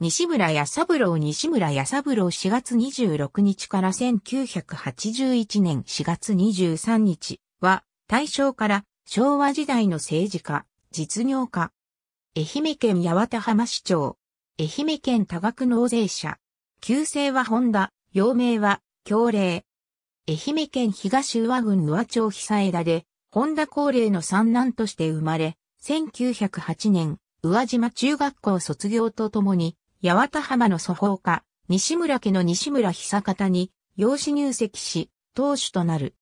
西村八三郎西村八三郎4月26日から1981年4月23日は大正から昭和時代の政治家、実業家。愛媛県八幡浜市長。愛媛県多額納税者。旧姓は本田、幼名は京霊。愛媛県東宇和郡宇和町久枝で、本田高齢の三男として生まれ、1908年、宇和島中学校卒業とともに、八幡浜の祖宝家、西村家の西村久方に、養子入籍し、当主となる。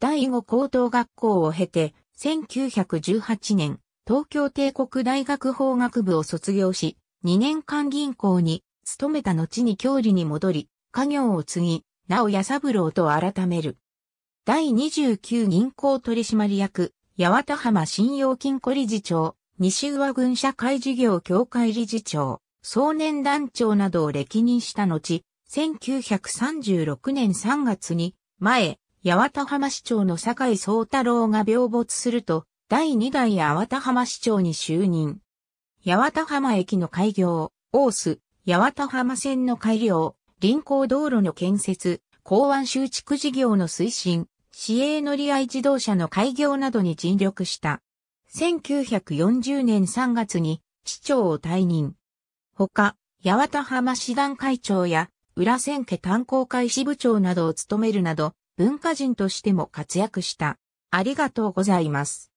第五高等学校を経て、1918年、東京帝国大学法学部を卒業し、2年間銀行に勤めた後に郷里に戻り、家業を継ぎ、なお八三郎と改める。第29銀行取締役、八幡浜信用金庫理事長、西上郡社会事業協会理事長。総年団長などを歴任した後、1936年3月に、前、八幡浜市長の坂井宗太郎が病没すると、第2代八幡浜市長に就任。八幡浜駅の開業、大須、八幡浜線の改良、臨港道路の建設、港湾集築事業の推進、市営乗り合い自動車の開業などに尽力した。1940年3月に市長を退任。ほか、八幡浜師団会長や、裏千家炭鉱会支部長などを務めるなど、文化人としても活躍した。ありがとうございます。